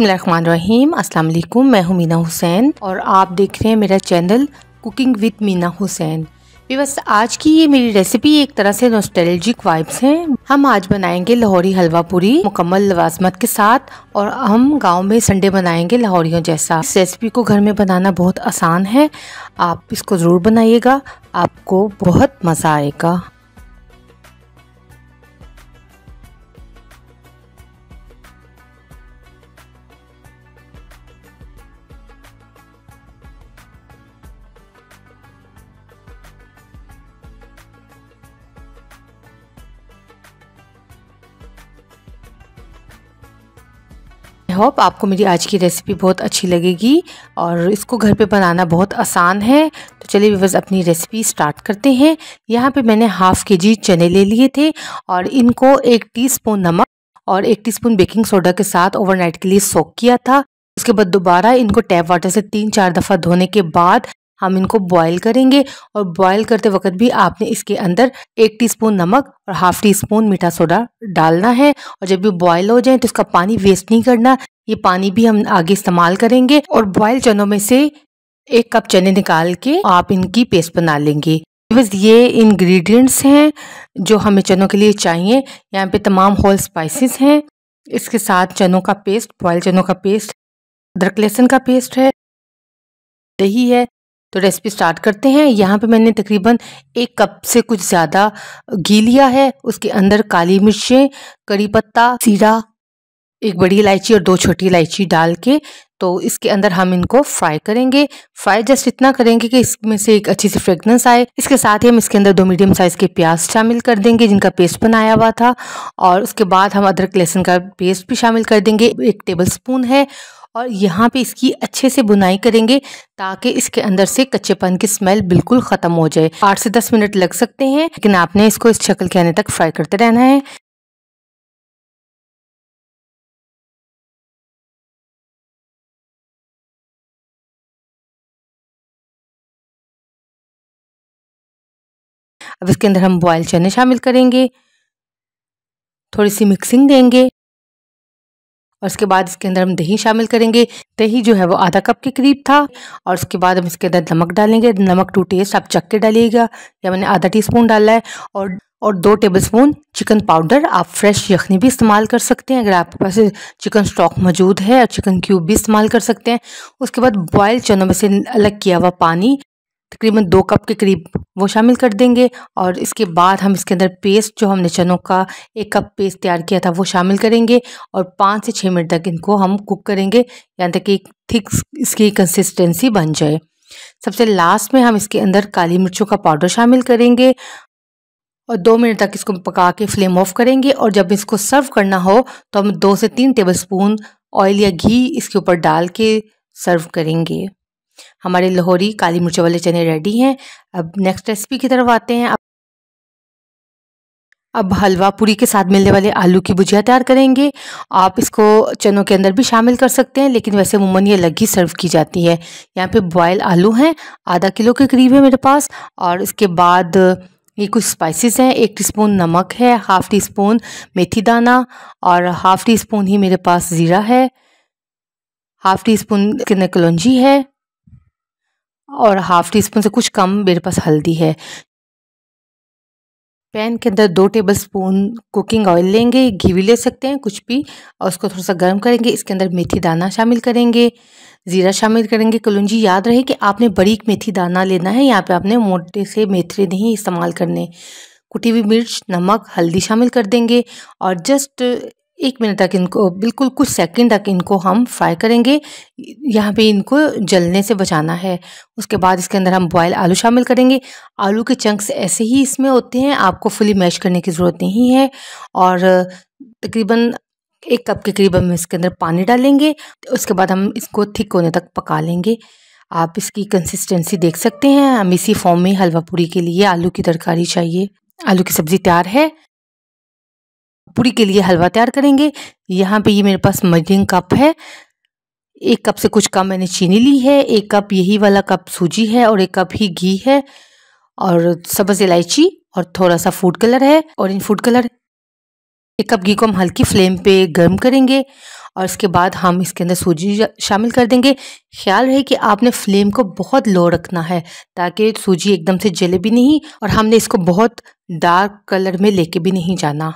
बिसमीम अस्सलाम मैं हूं मीना हुसैन और आप देख रहे हैं मेरा channel cooking with Meena Hussain बस आज की ये मेरी रेसिपी एक तरह से नोस्टैल्जिक वाइब्स हैं हम आज बनाएंगे लाहौरी हलवा पूरी मुकम्मल लवाजमत के साथ और हम गांव में संडे बनाएंगे लाहौरियों जैसा इस रेसिपी को घर में बनाना बहुत आसान है आप इसको ज़रूर बनाइएगा आपको बहुत मज़ा आएगा होप आपको मेरी आज की रेसिपी बहुत अच्छी लगेगी और इसको घर पे बनाना बहुत आसान है तो चलिए बस अपनी रेसिपी स्टार्ट करते हैं यहाँ पे मैंने हाफ़ के जी चने ले लिए थे और इनको एक टीस्पून नमक और एक टीस्पून बेकिंग सोडा के साथ ओवरनाइट के लिए सोक किया था उसके बाद दोबारा इनको टैप वाटर से तीन चार दफ़ा धोने के बाद हम इनको बॉईल करेंगे और बॉईल करते वक्त भी आपने इसके अंदर एक टीस्पून नमक और हाफ टी स्पून मीठा सोडा डालना है और जब भी बॉयल हो जाए तो इसका पानी वेस्ट नहीं करना ये पानी भी हम आगे इस्तेमाल करेंगे और बॉयल चनों में से एक कप चने निकाल के आप इनकी पेस्ट बना लेंगे बस ये इंग्रेडिएंट्स हैं जो हमें चनों के लिए चाहिए यहाँ पे तमाम होल स्पाइसेस हैं इसके साथ चनों का पेस्ट बॉयल चनों का पेस्ट अदरक लहसुन का पेस्ट है दही है तो रेसिपी स्टार्ट करते हैं यहाँ पे मैंने तकरीबन एक कप से कुछ ज़्यादा घी लिया है उसके अंदर काली मिर्चें करी पत्ता सीरा एक बड़ी इलायची और दो छोटी इलायची डाल के तो इसके अंदर हम इनको फ्राई करेंगे फ्राई जस्ट इतना करेंगे कि इसमें से एक अच्छी सी फ्रेगनेंस आए इसके साथ ही हम इसके अंदर दो मीडियम साइज़ के प्याज शामिल कर देंगे जिनका पेस्ट बनाया हुआ था और उसके बाद हम अदरक लहसुन का पेस्ट भी शामिल कर देंगे एक टेबल स्पून है और यहाँ पे इसकी अच्छे से बुनाई करेंगे ताकि इसके अंदर से कच्चेपन की स्मेल बिल्कुल ख़त्म हो जाए आठ से दस मिनट लग सकते हैं लेकिन आपने इसको इस शक्ल के आने तक फ्राई करते रहना है अब इसके अंदर हम बॉयल चने शामिल करेंगे थोड़ी सी मिक्सिंग देंगे और उसके बाद इसके अंदर हम दही शामिल करेंगे दही जो है वो आधा कप के करीब था और उसके बाद हम इसके अंदर नमक डालेंगे नमक टू टेस्ट आप चक के डालिएगा या मैंने आधा टीस्पून डाला है और और दो टेबलस्पून चिकन पाउडर आप फ्रेश यखनी भी इस्तेमाल कर सकते हैं अगर आपके पास चिकन स्टॉक मौजूद है और चिकन क्यूब भी इस्तेमाल कर सकते हैं उसके बाद बॉयल चनों में से अलग किया हुआ पानी तकरीबन दो कप के करीब वो शामिल कर देंगे और इसके बाद हम इसके अंदर पेस्ट जो हमने चनों का एक कप पेस्ट तैयार किया था वो शामिल करेंगे और पाँच से छः मिनट तक इनको हम कुक करेंगे यहाँ तक कि एक थिक इसकी कंसिस्टेंसी बन जाए सबसे लास्ट में हम इसके अंदर काली मिर्चों का पाउडर शामिल करेंगे और दो मिनट तक इसको पका के फ्लेम ऑफ करेंगे और जब इसको सर्व करना हो तो हम दो से तीन टेबल स्पून ऑयल या घी इसके ऊपर डाल के सर्व करेंगे हमारे लाहौरी काली मिर्च वाले चने रेडी हैं अब नेक्स्ट रेसिपी की तरफ आते हैं अब हलवा पूरी के साथ मिलने वाले आलू की भुजिया तैयार करेंगे आप इसको चनों के अंदर भी शामिल कर सकते हैं लेकिन वैसे मुमन ये अलग ही सर्व की जाती है यहाँ पे बॉयल आलू हैं आधा किलो के करीब है मेरे पास और इसके बाद ये कुछ स्पाइसेस हैं एक टीस्पून नमक है हाफ़ टी स्पून मेथी दाना और हाफ़ टी स्पून ही मेरे पास ज़ीरा है हाफ़ टी स्पून कलौजी है और हाफ़ टी स्पून से कुछ कम मेरे पास हल्दी है पैन के अंदर दो टेबल स्पून कुकिंग ऑयल लेंगे घी भी ले सकते हैं कुछ भी और उसको थोड़ा सा गर्म करेंगे इसके अंदर मेथी दाना शामिल करेंगे ज़ीरा शामिल करेंगे कलुंजी याद रहे कि आपने बड़ी मेथी दाना लेना है यहाँ पे आपने मोटे से मेथरे नहीं इस्तेमाल करने कुटी हुई मिर्च नमक हल्दी शामिल कर देंगे और जस्ट एक मिनट तक इनको बिल्कुल कुछ सेकंड तक इनको हम फ्राई करेंगे यहाँ पे इनको जलने से बचाना है उसके बाद इसके अंदर हम बॉयल आलू शामिल करेंगे आलू के चंक्स ऐसे ही इसमें होते हैं आपको फुली मैश करने की ज़रूरत नहीं है और तकरीबन एक कप के करीब हम इसके अंदर पानी डालेंगे उसके बाद हम इसको थिक होने तक पका लेंगे आप इसकी कंसिस्टेंसी देख सकते हैं हम इसी फॉर्म में हलवा पूरी के लिए आलू की तरकारी चाहिए आलू की सब्ज़ी तैयार है पूरी के लिए हलवा तैयार करेंगे यहाँ पे ये मेरे पास मजिंग कप है एक कप से कुछ कम मैंने चीनी ली है एक कप यही वाला कप सूजी है और एक कप ही घी है और सब्ज़ इलायची और थोड़ा सा फूड कलर है ऑरेंज फूड कलर एक कप घी को हम हल्की फ्लेम पे गर्म करेंगे और इसके बाद हम इसके अंदर सूजी शामिल कर देंगे ख्याल रहे कि आपने फ्लेम को बहुत लो रखना है ताकि सूजी एकदम से जले भी नहीं और हमने इसको बहुत डार्क कलर में लेके भी नहीं जाना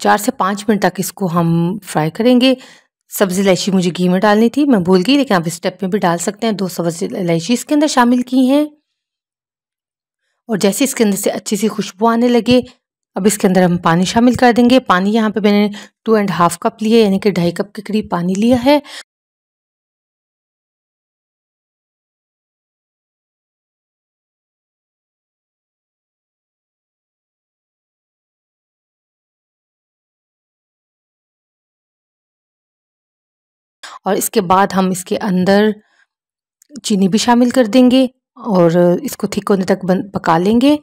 चार से पाँच मिनट तक इसको हम फ्राई करेंगे सब्ज़ी इलायची मुझे घी में डालनी थी मैं भूल गई लेकिन आप इस स्टेप में भी डाल सकते हैं दो सब्ज़ी इलायची इसके अंदर शामिल की हैं और जैसे इसके अंदर से अच्छी सी खुशबू आने लगे अब इसके अंदर हम पानी शामिल कर देंगे पानी यहाँ पे मैंने टू एंड हाफ कप लिए यानी कि ढाई कप के करीब पानी लिया है और इसके बाद हम इसके अंदर चीनी भी शामिल कर देंगे और इसको ठीक होने तक बन पका लेंगे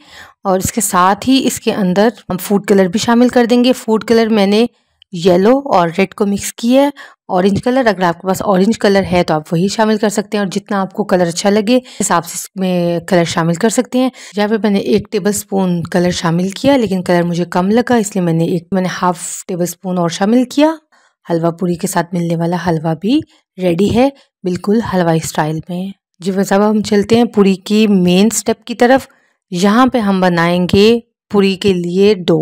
और इसके साथ ही इसके अंदर हम फूड कलर भी शामिल कर देंगे फूड कलर मैंने येलो और रेड को मिक्स किया है ऑरेंज कलर अगर आपके पास ऑरेंज कलर है तो आप वही शामिल कर सकते हैं और जितना आपको कलर अच्छा लगे हिसाब से इसमें कलर शामिल कर सकते हैं यहाँ पे मैंने एक टेबल स्पून कलर शामिल किया लेकिन कलर मुझे कम लगा इसलिए मैंने एक मैंने हाफ टेबल स्पून और शामिल किया हलवा पूरी के साथ मिलने वाला हलवा भी रेडी है बिल्कुल हलवाई स्टाइल में जी बस अब हम चलते हैं पूरी की मेन स्टेप की तरफ यहाँ पे हम बनाएंगे पूरी के लिए डो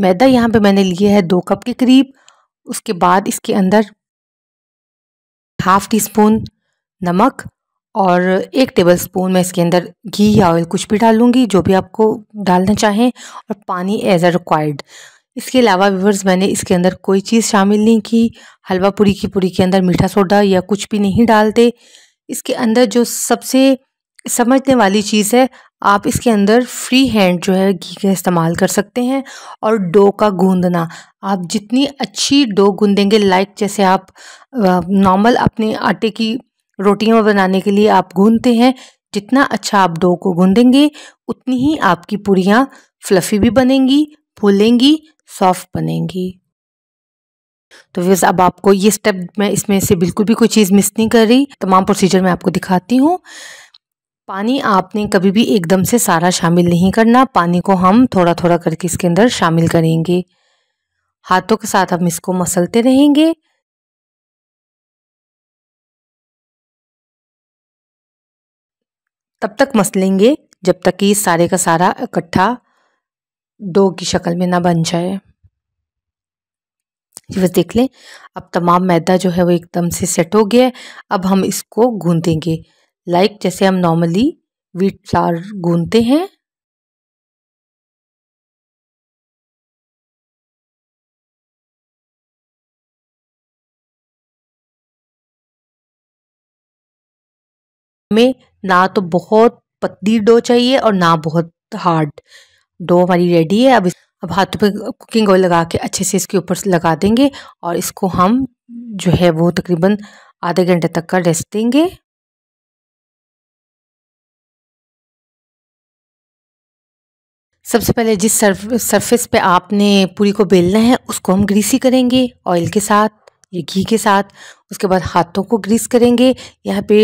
मैदा यहाँ पे मैंने लिए है दो कप के करीब उसके बाद इसके अंदर हाफ टी स्पून नमक और एक टेबल स्पून मैं इसके अंदर घी या ऑयल कुछ भी डालूंगी जो भी आपको डालना चाहें और पानी एज अ रिक्वायर्ड इसके अलावा व्यूवर्स मैंने इसके अंदर कोई चीज़ शामिल नहीं की हलवा पूरी की पूरी के अंदर मीठा सोडा या कुछ भी नहीं डालते इसके अंदर जो सबसे समझने वाली चीज़ है आप इसके अंदर फ्री हैंड जो है घी का इस्तेमाल कर सकते हैं और डो का गूंदना आप जितनी अच्छी डो गूंदेंगे लाइक जैसे आप नॉर्मल अपने आटे की रोटियां बनाने के लिए आप गूंदते हैं जितना अच्छा आप डो को गूंदेंगे उतनी ही आपकी पूरियाँ फ्लफ़ी भी बनेंगी फूलेंगी सॉफ्ट बनेंगी तो व्यवर्स अब आपको ये स्टेप मैं इसमें से बिल्कुल भी कोई चीज़ मिस नहीं कर रही तमाम प्रोसीजर मैं आपको दिखाती हूँ पानी आपने कभी भी एकदम से सारा शामिल नहीं करना पानी को हम थोड़ा थोड़ा करके इसके अंदर शामिल करेंगे हाथों के साथ हम इसको मसलते रहेंगे तब तक मसलेंगे जब तक कि सारे का सारा इकट्ठा दो की शक्ल में ना बन जाए बस देख लें अब तमाम मैदा जो है वो एकदम से सेट हो गया है अब हम इसको गूंदेंगे लाइक जैसे हम नॉर्मली व्हीट फ्लावर गूंदते हैं हमें ना तो बहुत पतली डो चाहिए और ना बहुत हार्ड डो हमारी रेडी है अब इस अब हाथों पे कुकिंग ऑयल लगा के अच्छे से इसके ऊपर लगा देंगे और इसको हम जो है वो तकरीबन आधे घंटे तक का रेस्ट देंगे सबसे पहले जिस सर्फ सरफेस पे आपने पूरी को बेलना है उसको हम ग्रीसी करेंगे ऑयल के साथ या घी के साथ उसके बाद हाथों को ग्रीस करेंगे यहाँ पे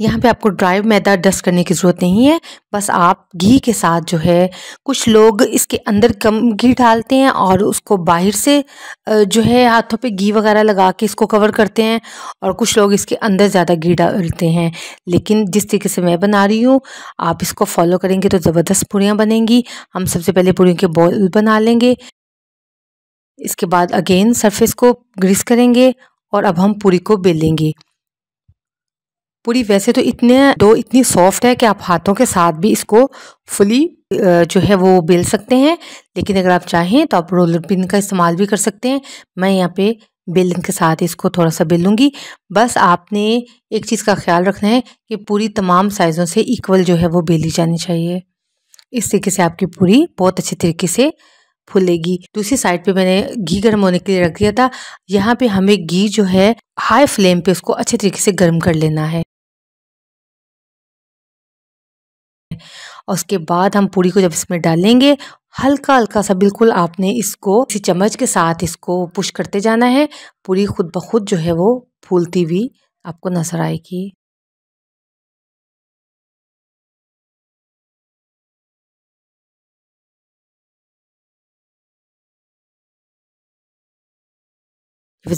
यहाँ पे आपको ड्राई मैदा डस्ट करने की ज़रूरत नहीं है बस आप घी के साथ जो है कुछ लोग इसके अंदर कम घी डालते हैं और उसको बाहर से जो है हाथों पे घी वगैरह लगा के इसको कवर करते हैं और कुछ लोग इसके अंदर ज़्यादा घी डालते हैं लेकिन जिस तरीके से मैं बना रही हूँ आप इसको फॉलो करेंगे तो ज़बरदस्त पूड़ियाँ बनेंगी हम सबसे पहले पूरी के बॉल बना लेंगे इसके बाद अगेन सरफेस को ग्रीस करेंगे और अब हम पूरी को बेलेंगे पूरी वैसे तो इतने दो इतनी सॉफ्ट है कि आप हाथों के साथ भी इसको फुली जो है वो बेल सकते हैं लेकिन अगर आप चाहें तो आप रोलर पिन का इस्तेमाल भी कर सकते हैं मैं यहाँ पे बेलन के साथ इसको थोड़ा सा बेलूँगी बस आपने एक चीज़ का ख्याल रखना है कि पूरी तमाम साइज़ों से इक्वल जो है वो बेली जानी चाहिए इस तरीके से आपकी पूरी बहुत अच्छे तरीके से फूलेगी दूसरी साइड पे मैंने घी गर्म होने के लिए रख दिया था यहाँ पे हमें घी जो है हाई फ्लेम पे उसको अच्छे तरीके से गर्म कर लेना है और उसके बाद हम पूरी को जब इसमें डालेंगे हल्का हल्का सा बिल्कुल आपने इसको किसी चम्मच के साथ इसको पुश करते जाना है पूरी खुद ब खुद जो है वो फूलती हुई आपको नजर आएगी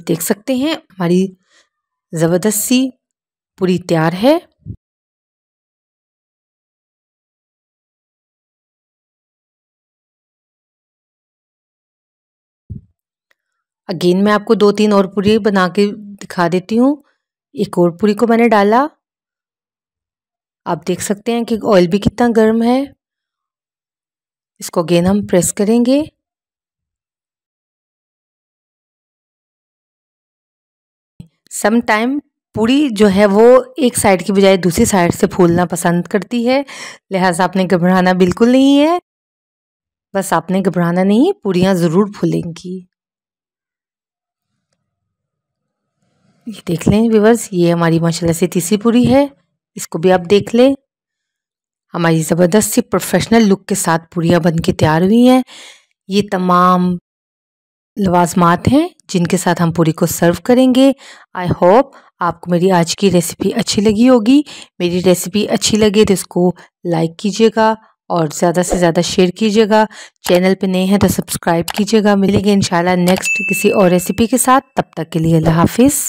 देख सकते हैं हमारी ज़बरदस्त सी पूरी तैयार है अगेन मैं आपको दो तीन और पूरी बना के दिखा देती हूँ एक और पूरी को मैंने डाला आप देख सकते हैं कि ऑयल भी कितना गर्म है इसको अगेन हम प्रेस करेंगे सम टाइम पूरी जो है वो एक साइड की बजाय दूसरी साइड से फूलना पसंद करती है लिहाजा आपने घबराना बिल्कुल नहीं है बस आपने घबराना नहीं पूरियाँ ज़रूर फूलेंगी देख लें व्यूवर्स ये हमारी माशाल्लाह से तीसरी पूरी है इसको भी आप देख लें हमारी ज़बरदस्त सी प्रोफेशनल लुक के साथ पूरियाँ बन के तैयार हुई हैं ये तमाम लवाजमात हैं जिनके साथ हम पूरी को सर्व करेंगे आई होप आपको मेरी आज की रेसिपी अच्छी लगी होगी मेरी रेसिपी अच्छी लगे तो इसको लाइक कीजिएगा और ज़्यादा से ज़्यादा शेयर कीजिएगा चैनल पे नए हैं तो सब्सक्राइब कीजिएगा मिलेंगे इंशाल्लाह नेक्स्ट किसी और रेसिपी के साथ तब तक के लिए अल्लाह हाफिज़